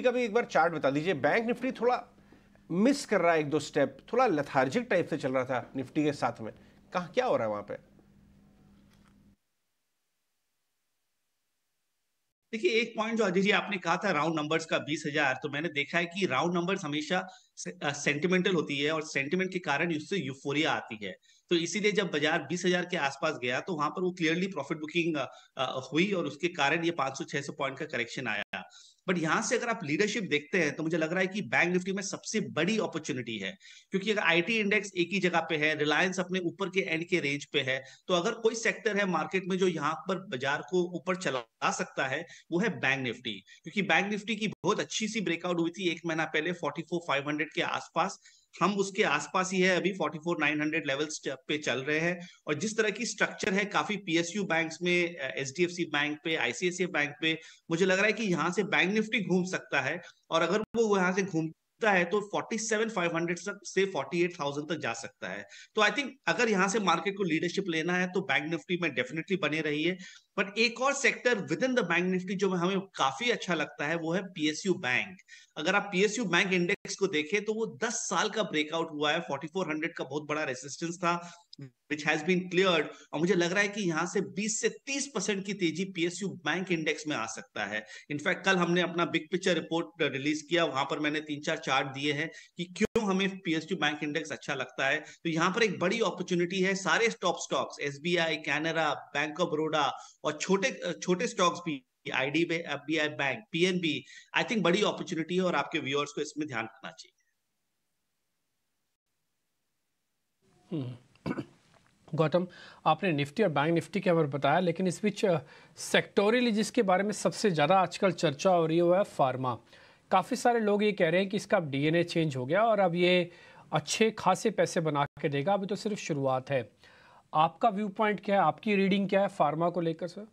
का भी एक बार चार्ट बता दीजिए बैंक निफ्टी थोड़ा मिस कर रहा है एक दो स्टेप थोड़ा लथार्जिक टाइप से चल रहा था निफ्टी के साथ में कहा क्या हो रहा है वहां पे देखिए एक पॉइंट जो अजय जी आपने कहा था राउंड नंबर्स का बीस हजार तो मैंने देखा है कि राउंड नंबर्स हमेशा सेंटिमेंटल होती है और सेंटिमेंट के कारण उससे यूफोरिया आती है तो इसीलिए जब बाजार बीस हजार के आसपास गया तो वहां पर वो क्लियरली प्रॉफिट बुकिंग हुई और उसके कारण ये 500-600 पॉइंट का करेक्शन आया बट यहां से अगर आप लीडरशिप देखते हैं तो मुझे लग रहा है कि बैंक निफ्टी में सबसे बड़ी अपॉर्चुनिटी है क्योंकि अगर आईटी इंडेक्स एक ही जगह पे है रिलायंस अपने ऊपर के एंड के रेंज पे है तो अगर कोई सेक्टर है मार्केट में जो यहाँ पर बाजार को ऊपर चला सकता है वो है बैंक निफ्टी क्योंकि बैंक निफ्टी की बहुत अच्छी सी ब्रेकआउट हुई थी एक महीना पहले फोर्टी के आसपास हम उसके आसपास ही है अभी 44900 लेवल्स पे चल रहे हैं और जिस तरह की स्ट्रक्चर है काफी पीएसयू बैंक्स में एचडीएफसी बैंक पे आईसीआईसी बैंक पे मुझे लग रहा है कि यहाँ से बैंक निफ्टी घूम सकता है और अगर वो यहाँ से घूम है तो 47,500 तक से 48,000 तक जा सकता है तो आई थिंक अगर यहाँ से मार्केट को लीडरशिप लेना है तो बैंक निफ्टी में डेफिनेटली बने रहिए बट एक और sector within the bank Nifty जो हमें काफी अच्छा लगता है वो है पीएसयू बैंक अगर आप पीएसयू बैंक इंडेक्स को देखें तो वो 10 साल का ब्रेकआउट हुआ है 4400 का बहुत बड़ा रेसिस्टेंस था विच हैज बीन क्लियर और मुझे लग रहा है कि यहाँ से 20 से 30 परसेंट की तेजी पीएसयू बैंक इंडेक्स में आ सकता है इनफैक्ट कल हमने अपना बिग पिक्चर रिपोर्ट रिलीज किया वहां पर मैंने तीन चार चार्ट दिए हैं कि क्यों हमें पीएसयू बैंक इंडेक्स अच्छा लगता है तो यहाँ पर एक बड़ी अपॉर्चुनिटी है सारे top stocks S B Canara bank of Baroda और छोटे छोटे स्टॉक्स भी ID F B I bank PNB I think बड़ी अपॉर्चुनिटी है और आपके व्यूअर्स को इसमें ध्यान रखना चाहिए हम्म। गौतम आपने निफ्टी और बैंक निफ्टी के में बताया लेकिन इस बीच सेक्टोरियली जिसके बारे में सबसे ज़्यादा आजकल चर्चा हो रही है फार्मा काफ़ी सारे लोग ये कह रहे हैं कि इसका अब डीएनए चेंज हो गया और अब ये अच्छे खासे पैसे बना के देगा अभी तो सिर्फ शुरुआत है आपका व्यू पॉइंट क्या है आपकी रीडिंग क्या है फार्मा को लेकर सर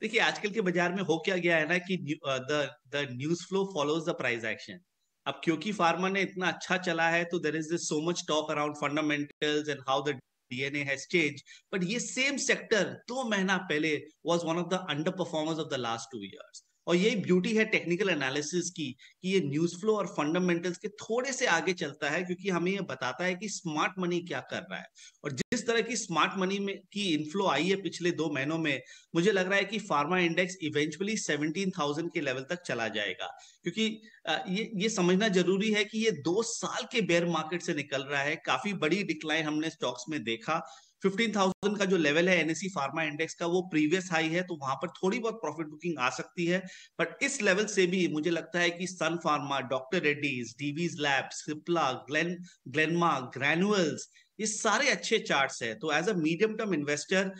देखिए आजकल के बाजार में हो क्या गया है ना कि the news flow follows the price action अब क्योंकि फार्मा ने इतना अच्छा चला है तो there is so much talk around fundamentals and how the DNA has changed. But ये same sector दो महीना पहले was one of the underperformers of the last two years. और यही ब्यूटी है टेक्निकल एनालिसिस की कि ये न्यूज फ्लो और फंडामेंटल्स के थोड़े से आगे चलता है क्योंकि हमें ये बताता है कि स्मार्ट मनी क्या कर रहा है और जिस तरह की स्मार्ट मनी में की इनफ्लो आई है पिछले दो महीनों में मुझे लग रहा है कि pharma index eventually seventeen thousand के लेवल तक चला जाएगा क्योंकि ये ये समझना जरूरी है कि ये दो साल के बेयर मार्केट से निकल रहा है काफी बड़ी डिक्लाइन हमने स्टॉक्स में देखा 15,000 का जो लेवल है एनएससी फार्मा इंडेक्स का वो प्रीवियस हाई है तो वहां पर थोड़ी बहुत प्रॉफिट बुकिंग आ सकती है बट इस लेवल से भी मुझे लगता है कि Sun pharma doctor Reddy's Divi's lab Cipla ग्लेन ग्लेनमा ग्रेनुअल्स ये सारे अच्छे चार्ट्स है तो as a medium term investor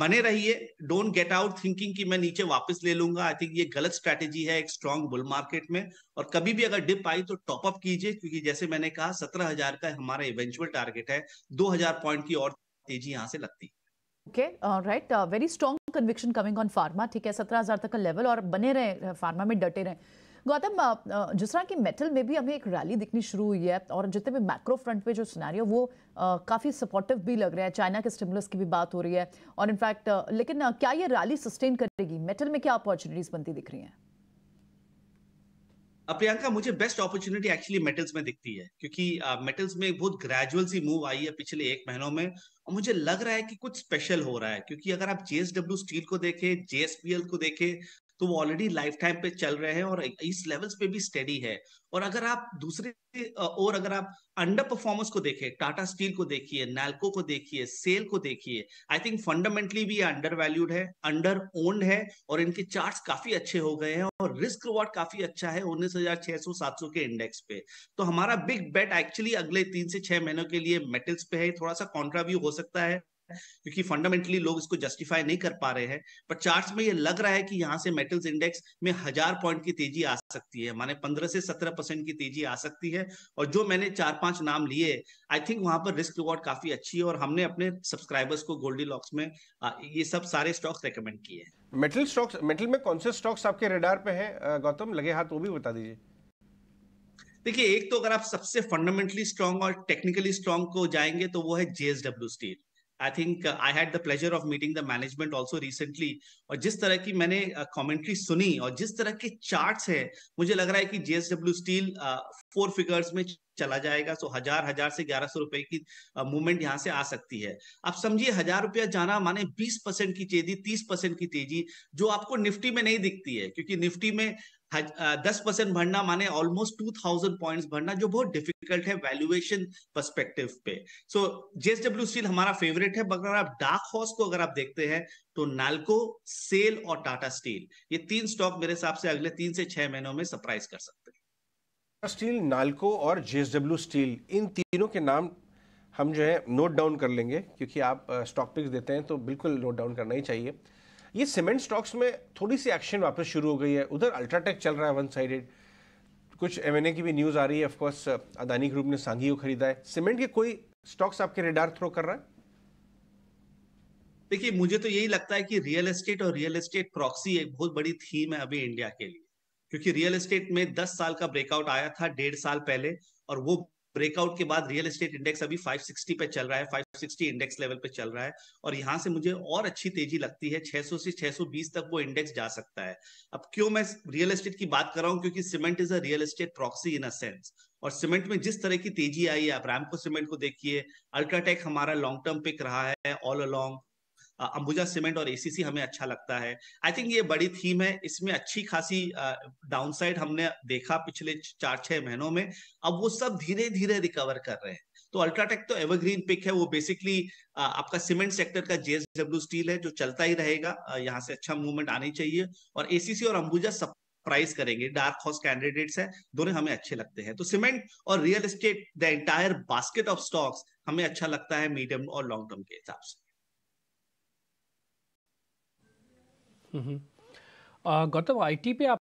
बने रहिए डोंट गेट आउट थिंकिंग कि मैं नीचे वापस ले लूंगा आई थिंक ये गलत स्ट्रैटेजी है एक स्ट्रॉन्ग बुल मार्केट में और कभी भी अगर डिप आई तो टॉप अप कीजिए क्योंकि जैसे मैंने कहा सत्रह हजार का हमारा इवेंचुअल टारगेट है दो हजार पॉइंट की और तेजी यहाँ से लगती है okay right very strong conviction coming on pharma ठीक है सत्रह हजार तक का लेवल और बने रहे फार्मा uh, में डटे रहे गौतम uh, uh, जिस तरह की मेटल में भी हमें एक रैली दिखनी शुरू हुई है और जितने भी मैक्रो फ्रंट पे जो सिनेरियो वो काफ़ी सपोर्टिव भी लग रहा है चाइना के स्टिमुलस की भी बात हो रही है और इनफैक्ट लेकिन क्या ये रैली सस्टेन करेगी मेटल में क्या अपॉर्चुनिटीज़ बनती दिख रही हैं प्रियंका मुझे बेस्ट अपॉर्चुनिटी एक्चुअली मेटल्स में दिखती है क्योंकि मेटल्स में बहुत ग्रेजुअल सी मूव आई है पिछले एक महीनों में और मुझे लग रहा है कि कुछ स्पेशल हो रहा है क्योंकि अगर आप जेएसडब्ल्यू स्टील को देखें जेएसपीएल को देखें तो वो ऑलरेडी लाइफ टाइम पे चल रहे हैं और इस लेवल्स पे भी स्टेडी है और अगर आप दूसरे और अगर आप अंडर परफॉर्मेंस को देखें टाटा स्टील को देखिए नैल्को को देखिए सेल को देखिए आई थिंक फंडामेंटली भी अंडर वैल्यूड है अंडर ओन्ड है और इनके चार्ट काफी अच्छे हो गए हैं और रिस्क रिवॉर्ड काफी अच्छा है उन्नीस हजार छह सौ सात सौ के इंडेक्स पे तो हमारा बिग बेट एक्चुअली अगले तीन से छह महीनों के लिए मेटल्स पे है थोड़ा सा कॉन्ट्राव्यू हो सकता है क्योंकि फंडामेंटली लोग इसको जस्टिफाई नहीं कर पा रहे हैं पर चार्ट्स में ये लग रहा है कि यहाँ से मेटल्स इंडेक्स में हजार पॉइंट की तेजी आ सकती है माने पंद्रह से सत्रह परसेंट की तेजी आ सकती है और जो मैंने चार पांच नाम लिए आई थिंक वहां पर रिस्क रिवॉर्ड काफी अच्छी है और हमने अपने सब्सक्राइबर्स को गोल्डी लॉक्स में ये सब सारे स्टॉक्स रिकमेंड किए हैं मेटल स्टॉक्स मेटल में कौन से स्टॉक्स आपके रेडार पे हैं गौतम लगे हाथ वो भी बता दीजिए देखिए एक तो अगर आप सबसे फंडामेंटली स्ट्रांग और टेक्निकली स्ट्रांग को जाएंगे तो वो है JSW steel I think I had the pleasure of meeting the management also recently और जिस तरह की मैंने कॉमेंट्री uh, सुनी और जिस तरह के चार्ट्स है मुझे लग रहा है कि जीएसडब्ल्यू स्टील फोर फिगर्स में चला जाएगा सो हजार हजार से ग्यारह सौ रुपए की मूवमेंट uh, यहाँ से आ सकती है आप समझिए हजार रुपया जाना माने बीस परसेंट की तेजी तीस परसेंट की तेजी जो आपको निफ्टी में नहीं दिखती है क्योंकि निफ्टी में हाँ, दस परसेंट भरना माने ऑलमोस्ट टू थाउजेंड पॉइंट भरना जो बहुत डिफिकल्ट है वैल्यूएशन परस्पेक्टिव पे सो जेएसडब्ल्यू स्टील हमारा फेवरेट है अगर आप डार्क हॉर्स को अगर आप देखते हैं तो नालको सेल और टाटा स्टील ये तीन स्टॉक मेरे हिसाब से अगले तीन से छह महीनों में सरप्राइज कर सकते हैं स्टील नालको और जेएसडब्ल्यू स्टील इन तीनों के नाम हम जो है नोट डाउन कर लेंगे क्योंकि आप स्टॉक पिक्स देते हैं तो बिल्कुल नोट डाउन करना ही चाहिए ये सीमेंट स्टॉक्स में थोड़ी सी एक्शन वापस शुरू हो गई है उधर अल्ट्राटेक चल रहा है वन साइडेड कुछ एम की भी न्यूज़ आ रही है ऑफकोर्स अदानी ग्रुप ने सांगी को खरीदा है सीमेंट के कोई स्टॉक्स आपके रेडार थ्रो कर रहा है देखिए मुझे तो यही लगता है कि रियल एस्टेट और रियल एस्टेट प्रॉक्सी एक बहुत बड़ी थीम है अभी इंडिया के लिए क्योंकि रियल एस्टेट में 10 साल का ब्रेकआउट आया था डेढ़ साल पहले और वो ब्रेकआउट के बाद रियल एस्टेट इंडेक्स अभी 560 पे चल रहा है 560 इंडेक्स लेवल पे चल रहा है और यहाँ से मुझे और अच्छी तेजी लगती है 600 से 620 तक वो इंडेक्स जा सकता है अब क्यों मैं रियल एस्टेट की बात कर रहा हूँ क्योंकि cement is a real estate proxy in a sense और सीमेंट में जिस तरह की तेजी आई है आप रैमको सीमेंट को देखिए अल्ट्राटेक हमारा लॉन्ग टर्म पिक रहा है ऑल अलॉन्ग अंबुजा सीमेंट और एसीसी हमें अच्छा लगता है आई थिंक ये बड़ी थीम है इसमें अच्छी खासी डाउनसाइड हमने देखा पिछले चार छह महीनों में अब वो सब धीरे धीरे रिकवर कर रहे हैं तो अल्ट्राटेक तो एवरग्रीन पिक है वो बेसिकली आपका सीमेंट सेक्टर का जेएसडब्ल्यू स्टील है जो चलता ही रहेगा यहाँ से अच्छा मूवमेंट आनी चाहिए और एसीसी और अंबुजा सब प्राइस करेंगे डार्क हॉर्स कैंडिडेट्स है दोनों हमें अच्छे लगते हैं तो सीमेंट और real estate the entire basket of stocks हमें अच्छा लगता है मीडियम और लॉन्ग टर्म के हिसाब से हम्म। गौतम टी पे आप